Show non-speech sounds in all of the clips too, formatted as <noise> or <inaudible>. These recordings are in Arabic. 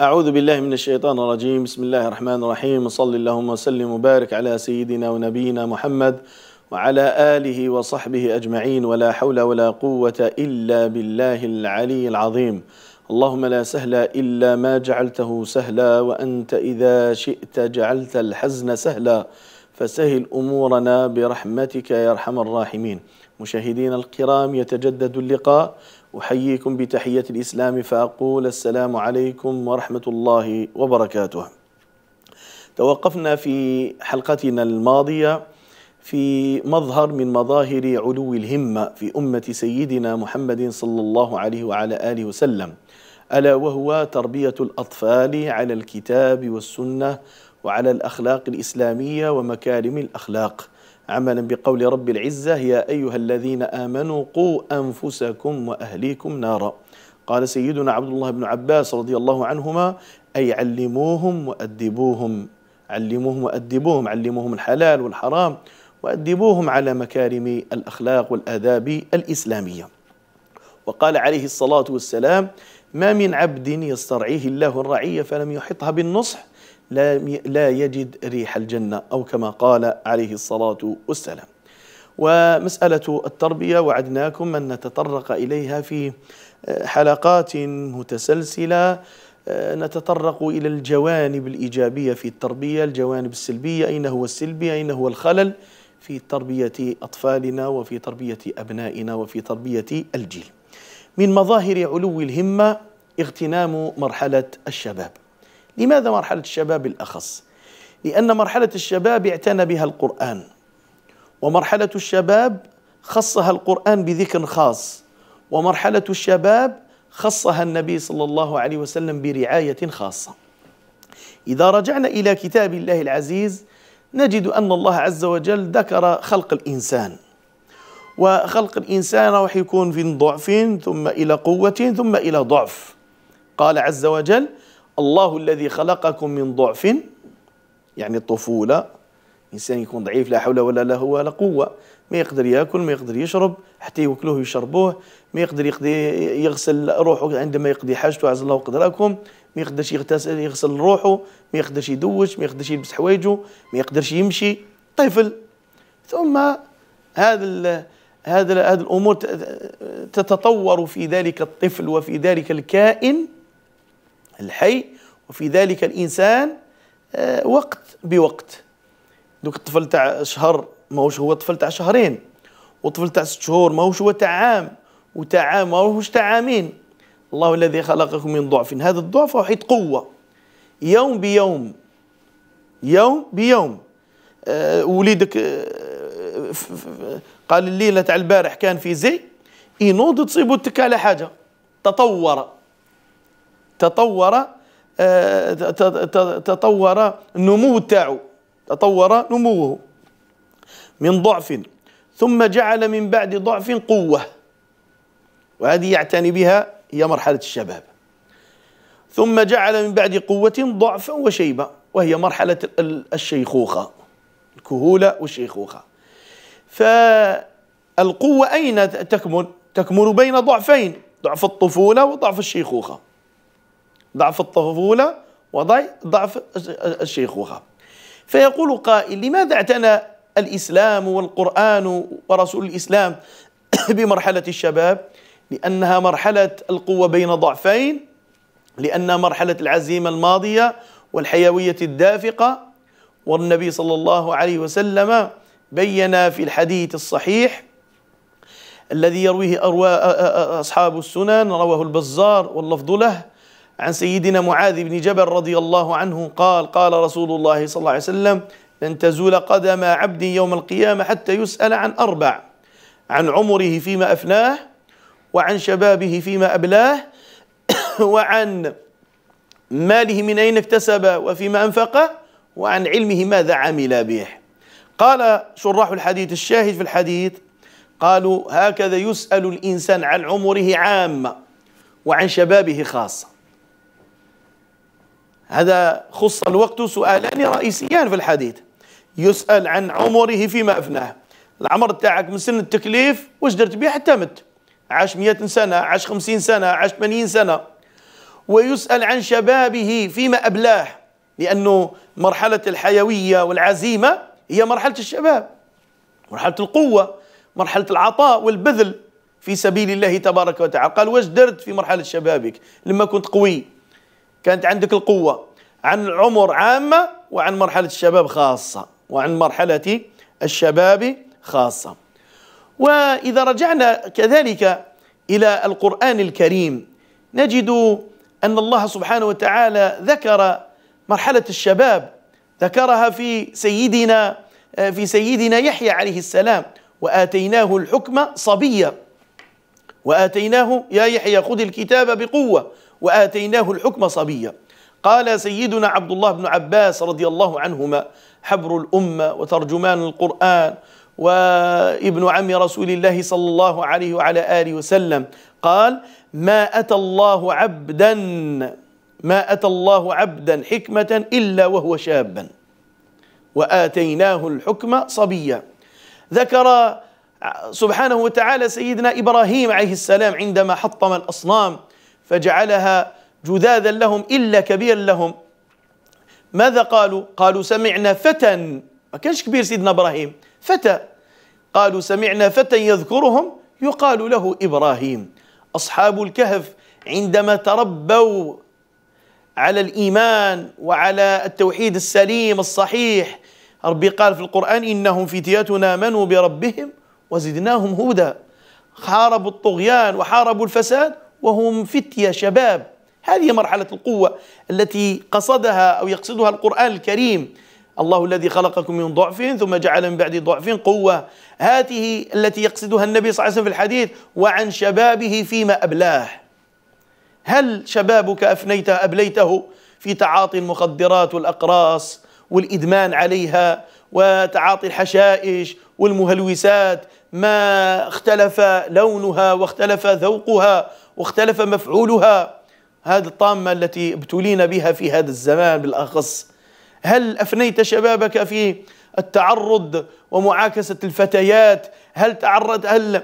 أعوذ بالله من الشيطان الرجيم بسم الله الرحمن الرحيم صل اللهم وسلم وبارك على سيدنا ونبينا محمد وعلى آله وصحبه أجمعين ولا حول ولا قوة إلا بالله العلي العظيم اللهم لا سهل إلا ما جعلته سهلا وأنت إذا شئت جعلت الحزن سهلا فسهل أمورنا برحمتك يا أرحم الراحمين مشاهدينا الكرام يتجدد اللقاء أحييكم بتحية الإسلام فأقول السلام عليكم ورحمة الله وبركاته. توقفنا في حلقتنا الماضية في مظهر من مظاهر علو الهمة في أمة سيدنا محمد صلى الله عليه وعلى آله وسلم ألا وهو تربية الأطفال على الكتاب والسنة وعلى الأخلاق الإسلامية ومكارم الأخلاق عملا بقول رب العزة يا أيها الذين آمنوا قوا أنفسكم وأهليكم نارا قال سيدنا عبد الله بن عباس رضي الله عنهما أي علموهم وأدبوهم علموهم وأدبوهم علموهم الحلال والحرام وأدبوهم على مكارم الأخلاق والآداب الإسلامية وقال عليه الصلاة والسلام ما من عبد يسترعيه الله الرعية فلم يحطها بالنصح لا يجد ريح الجنة أو كما قال عليه الصلاة والسلام ومسألة التربية وعدناكم أن نتطرق إليها في آه، حلقات متسلسلة آه، نتطرق إلى الجوانب الإيجابية في التربية الجوانب السلبية أين هو السلبي أين هو الخلل في تربية أطفالنا وفي تربية أبنائنا وفي تربية الجيل من مظاهر علو الهمة اغتنام مرحلة الشباب لماذا مرحلة الشباب بالأخص؟ لأن مرحلة الشباب اعتنى بها القرآن ومرحلة الشباب خصها القرآن بذكر خاص ومرحلة الشباب خصها النبي صلى الله عليه وسلم برعاية خاصة إذا رجعنا إلى كتاب الله العزيز نجد أن الله عز وجل ذكر خلق الإنسان وخلق الإنسان راح يكون في ضعف ثم إلى قوة ثم إلى ضعف قال عز وجل الله الذي خلقكم من ضعف يعني الطفولة إنسان يكون ضعيف لا حول ولا له ولا قوة ما يقدر ياكل ما يقدر يشرب حتى يوكلوه ويشربوه ما يقدر يقضي يغسل روحه عندما يقضي حاجته عز الله قدركم ما يقدرش يغتسل يغسل روحه ما يقدرش يدوش ما يقدرش يلبس حوايجه ما يقدرش يمشي طفل ثم هذا هذا هذه الامور تتطور في ذلك الطفل وفي ذلك الكائن الحي وفي ذلك الإنسان آه، وقت بوقت دوك الطفل تاع شهر ماهوش هو الطفل تاع شهرين وطفل تاع ست شهور ماهوش هو تاع عام وتاع عام ماهوش تاع عامين الله الذي خلقكم من ضعف هذا الضعف هو حيت قوة يوم بيوم يوم بيوم أه وليدك أه قال الليلة تاع البارح كان في زي ينوض تصيبو تك على حاجة تطور تطور آه، تطور النمو تاعو تطور نموه من ضعف ثم جعل من بعد ضعف قوة وهذه يعتني بها هي مرحلة الشباب ثم جعل من بعد قوة ضعفا وشيبة وهي مرحلة الشيخوخة الكهولة والشيخوخة فالقوة أين تكمن؟ تكمن بين ضعفين ضعف الطفولة وضعف الشيخوخة ضعف الطفولة وضعف الشيخوخة فيقول قائل لماذا اعتنى الإسلام والقرآن ورسول الإسلام <coughs> بمرحلة الشباب لأنها مرحلة القوة بين ضعفين لأنها مرحلة العزيمة الماضية والحيوية الدافقة والنبي صلى الله عليه وسلم بين في الحديث الصحيح الذي يرويه أصحاب السنن رواه البزار واللفظ له عن سيدنا معاذ بن جبل رضي الله عنه قال قال رسول الله صلى الله عليه وسلم لن تزول قدم عبد يوم القيامة حتى يسأل عن أربع عن عمره فيما أفناه وعن شبابه فيما أبلاه <coughs> وعن ماله من أين اكتسب وفيما أنفقه وعن علمه ماذا عمل به قال شراح الحديث الشاهد في الحديث قالوا هكذا يسأل الإنسان عن عمره عامة وعن شبابه خاصة هذا خص الوقت سؤالان رئيسيان في الحديث يسأل عن عمره فيما أفناه العمر تاعك من سن التكليف واش درت به حتى مت عاش 100 سنة عاش 50 سنة عاش 80 سنة ويسأل عن شبابه فيما أبلاه لأنه مرحلة الحيوية والعزيمة هي مرحلة الشباب مرحلة القوة مرحلة العطاء والبذل في سبيل الله تبارك وتعالى قال واش درت في مرحلة شبابك لما كنت قوي كانت عندك القوة عن العمر عامة وعن مرحلة الشباب خاصة وعن مرحلة الشباب خاصة وإذا رجعنا كذلك إلى القرآن الكريم نجد أن الله سبحانه وتعالى ذكر مرحلة الشباب ذكرها في سيدنا في سيدنا يحيى عليه السلام وآتيناه الحكم صبيا وآتيناه يا يحيى خذ الكتاب بقوة وآتيناه الحكم صبيا قال سيدنا عبد الله بن عباس رضي الله عنهما حبر الأمة وترجمان القرآن وابن عم رسول الله صلى الله عليه وعلى آله وسلم قال ما أتى الله عبدا ما أتى الله عبدا حكمة إلا وهو شابا وآتيناه الحكم صبيا ذكر سبحانه وتعالى سيدنا إبراهيم عليه السلام عندما حطم الأصنام فجعلها جذاذا لهم إلا كبيرا لهم ماذا قالوا قالوا سمعنا فتى ما كانش كبير سيدنا إبراهيم فتى قالوا سمعنا فتى يذكرهم يقال له إبراهيم أصحاب الكهف عندما تربوا على الإيمان وعلى التوحيد السليم الصحيح ربي قال في القرآن إنهم فتياتنا آمنوا بربهم وزدناهم هدى حاربوا الطغيان وحاربوا الفساد وهم فتية شباب هذه مرحلة القوة التي قصدها أو يقصدها القرآن الكريم الله الذي خلقكم من ضعف ثم جعل من بعد ضعف قوة هذه التي يقصدها النبي صلى الله عليه وسلم في الحديث وعن شبابه فيما أبلاه هل شبابك أفنيته أبليته في تعاطي المخدرات والأقراص والإدمان عليها وتعاطي الحشائش والمهلوسات ما اختلف لونها واختلف ذوقها واختلف مفعولها هذه الطامة التي ابتلينا بها في هذا الزمان بالأخص هل أفنيت شبابك في التعرض ومعاكسة الفتيات هل تعرض هل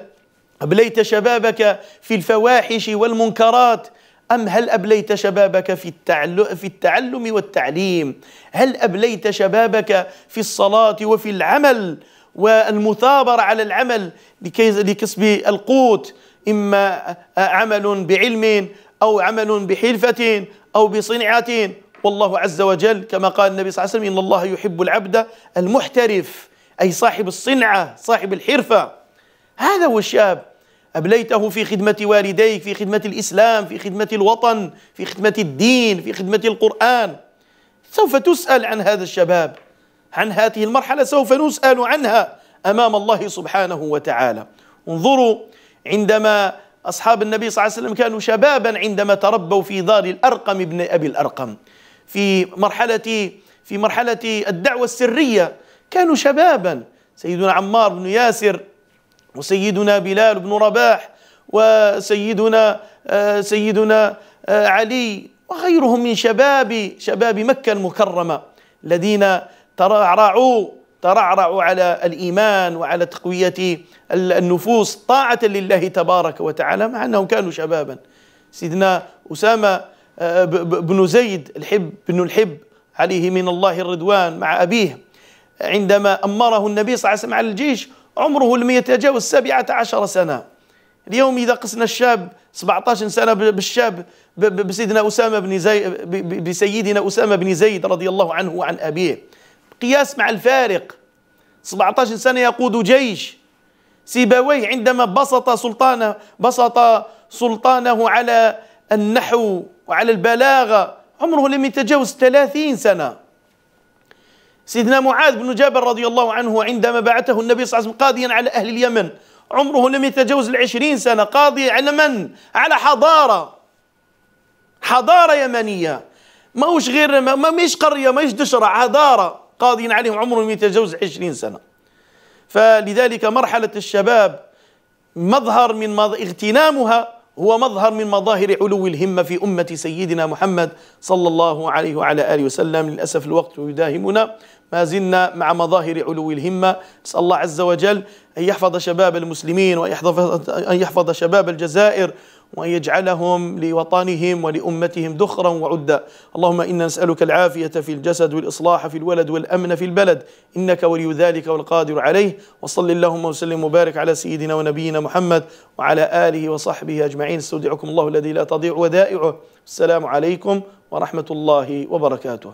أبليت شبابك في الفواحش والمنكرات أم هل أبليت شبابك في التعلم, في التعلم والتعليم هل أبليت شبابك في الصلاة وفي العمل والمثابرة على العمل لكسب القوت إما عمل بعلم أو عمل بحلفة أو بصنعة والله عز وجل كما قال النبي صلى الله عليه وسلم إن الله يحب العبد المحترف أي صاحب الصنعة صاحب الحرفة هذا هو الشاب أبليته في خدمة والديك في خدمة الإسلام في خدمة الوطن في خدمة الدين في خدمة القرآن سوف تسأل عن هذا الشباب عن هذه المرحلة سوف نسأل عنها أمام الله سبحانه وتعالى انظروا عندما أصحاب النبي صلى الله عليه وسلم كانوا شبابا عندما تربوا في دار الأرقم ابن أبي الأرقم في مرحلة في مرحلة الدعوة السرية كانوا شبابا سيدنا عمار بن ياسر وسيدنا بلال بن رباح وسيدنا آه، سيدنا آه، علي وغيرهم من شباب شباب مكة المكرمة الذين ترعرعوا ترعرعوا على الإيمان وعلى تقوية النفوس طاعة لله تبارك وتعالى مع أنهم كانوا شبابا سيدنا أسامة آه، بن زيد الحب بن الحب عليه من الله الرضوان مع أبيه عندما أمره النبي صلى الله عليه وسلم على الجيش عمره لم يتجاوز سبعة عشر سنة اليوم إذا قسنا الشاب 17 سنة بالشاب بسيدنا أسامة بن زيد بسيدنا أسامة بن زيد رضي الله عنه وعن أبيه قياس مع الفارق 17 سنة يقود جيش سيبويه عندما بسط سلطانه بسط سلطانه على النحو وعلى البلاغة عمره لم يتجاوز 30 سنة سيدنا معاذ بن جبل رضي الله عنه عندما بعثه النبي صلى الله عليه وسلم قاضيا على أهل اليمن عمره لم يتجاوز العشرين سنة قاضي على من؟ على حضارة حضارة يمنية ماهوش غير ما مش قرية ماهيش دشرة حضارة قاضي عليهم عمرهم يتجاوز عشرين سنة فلذلك مرحلة الشباب مظهر من مظ... اغتنامها هو مظهر من مظاهر علو الهمة في أمة سيدنا محمد صلى الله عليه وعلى آله وسلم للأسف الوقت يداهمنا ما زلنا مع مظاهر علو الهمة نسأل الله عز وجل أن يحفظ شباب المسلمين وأن يحفظ, أن يحفظ شباب الجزائر وأن يجعلهم لوطنهم ولأمتهم دخرا وعدا اللهم إنا نسألك العافية في الجسد والإصلاح في الولد والأمن في البلد إنك ولي ذلك والقادر عليه وصل اللهم وسلم وبارك على سيدنا ونبينا محمد وعلى آله وصحبه أجمعين استودعكم الله الذي لا تضيع ودائعه السلام عليكم ورحمة الله وبركاته